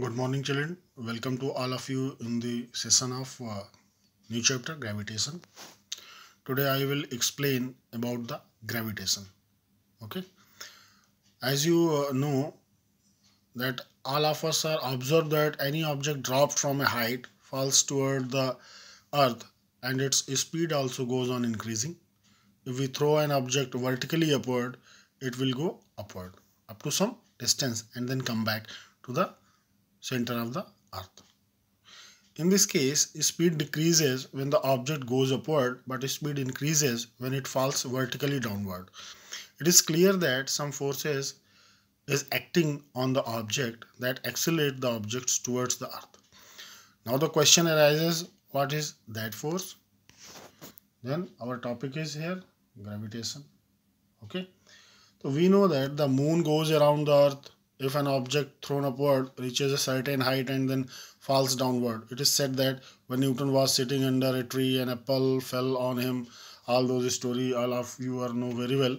Good morning children. Welcome to all of you in the session of uh, new chapter gravitation. Today I will explain about the gravitation. Okay. As you uh, know that all of us are observed that any object dropped from a height falls toward the earth and its speed also goes on increasing. If we throw an object vertically upward, it will go upward up to some distance and then come back to the center of the earth. In this case, speed decreases when the object goes upward, but speed increases when it falls vertically downward. It is clear that some forces is acting on the object that accelerate the objects towards the earth. Now the question arises, what is that force? Then our topic is here, gravitation. Okay. So we know that the moon goes around the earth if an object thrown upward reaches a certain height and then falls downward. It is said that when Newton was sitting under a tree, an apple fell on him. Although this story all of you are know very well,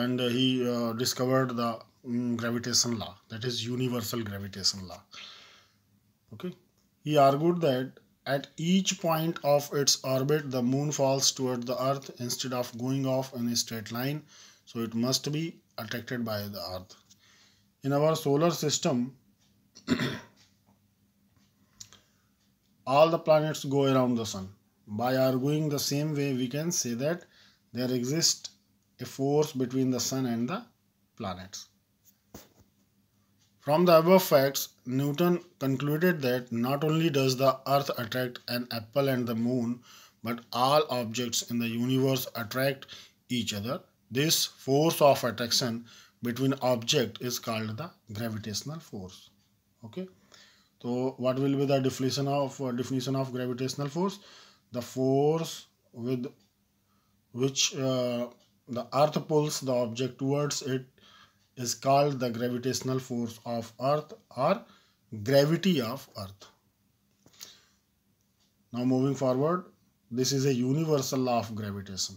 and uh, he uh, discovered the um, gravitation law, that is universal gravitation law. Okay, he argued that at each point of its orbit, the moon falls toward the earth instead of going off in a straight line, so it must be attracted by the earth in our solar system all the planets go around the sun by arguing the same way we can say that there exists a force between the sun and the planets from the above facts newton concluded that not only does the earth attract an apple and the moon but all objects in the universe attract each other this force of attraction between object is called the gravitational force okay so what will be the definition of uh, definition of gravitational force the force with which uh, the earth pulls the object towards it is called the gravitational force of earth or gravity of earth now moving forward this is a universal law of gravitation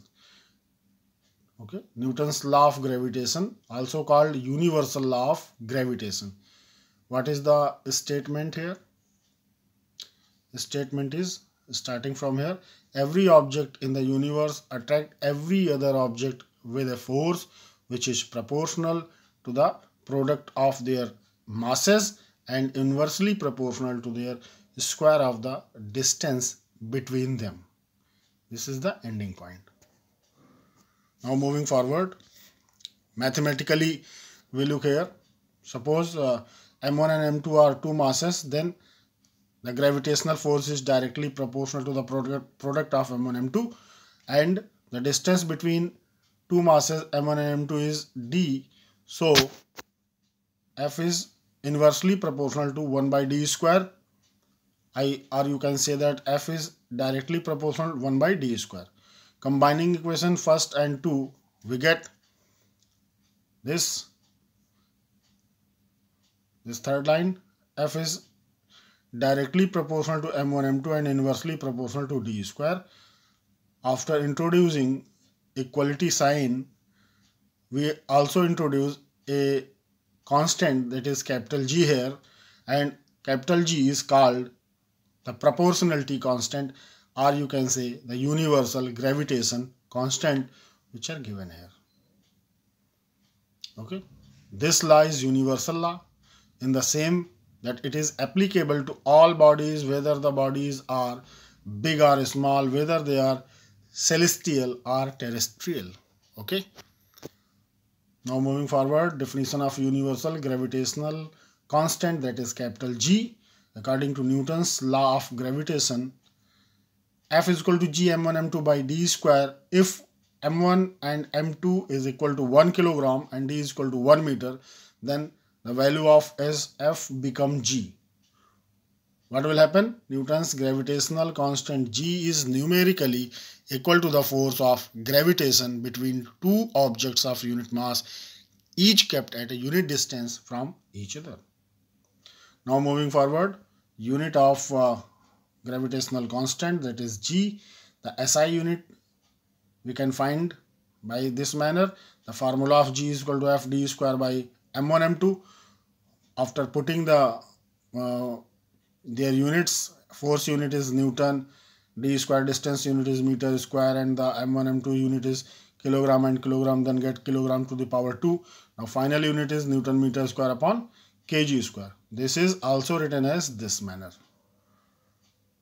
okay newton's law of gravitation also called universal law of gravitation what is the statement here the statement is starting from here every object in the universe attract every other object with a force which is proportional to the product of their masses and inversely proportional to their square of the distance between them this is the ending point now moving forward, mathematically we look here. Suppose uh, M1 and M2 are two masses, then the gravitational force is directly proportional to the product, product of M1 M2 and the distance between two masses M1 and M2 is D. So F is inversely proportional to 1 by D square I or you can say that F is directly proportional 1 by D square combining equation first and 2 we get this this third line f is directly proportional to m1 m2 and inversely proportional to d square after introducing equality sign we also introduce a constant that is capital G here and capital G is called the proportionality constant or you can say the universal gravitation constant which are given here okay this law is universal law in the same that it is applicable to all bodies whether the bodies are big or small whether they are celestial or terrestrial okay now moving forward definition of universal gravitational constant that is capital G according to Newton's law of gravitation f is equal to g m1 m2 by d square if m1 and m2 is equal to 1 kilogram and d is equal to 1 meter then the value of sf become g what will happen newton's gravitational constant g is numerically equal to the force of gravitation between two objects of unit mass each kept at a unit distance from each other now moving forward unit of uh, gravitational constant that is G, the SI unit we can find by this manner. The formula of G is equal to FD square by M1 M2. After putting the uh, their units, force unit is Newton, D square distance unit is meter square and the M1 M2 unit is kilogram and kilogram then get kilogram to the power 2. Now final unit is Newton meter square upon kg square. This is also written as this manner.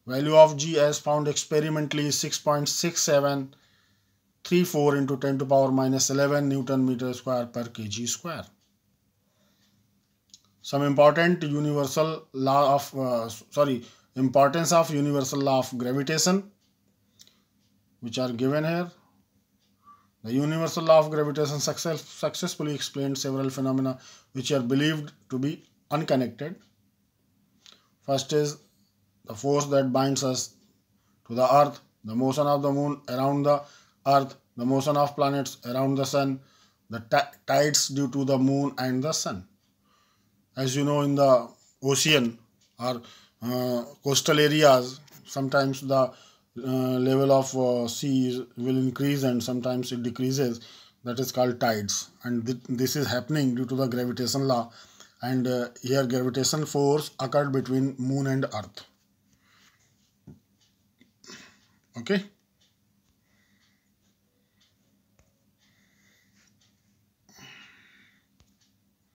Value of G as found experimentally is 6.6734 into 10 to power minus 11 Newton meter square per kg square. Some important universal law of, uh, sorry, importance of universal law of gravitation which are given here. The universal law of gravitation success, successfully explained several phenomena which are believed to be unconnected. First is the force that binds us to the earth, the motion of the moon around the earth, the motion of planets around the sun, the tides due to the moon and the sun. As you know, in the ocean or uh, coastal areas, sometimes the uh, level of uh, sea will increase and sometimes it decreases that is called tides and th this is happening due to the gravitation law and uh, here gravitation force occurred between moon and earth Okay.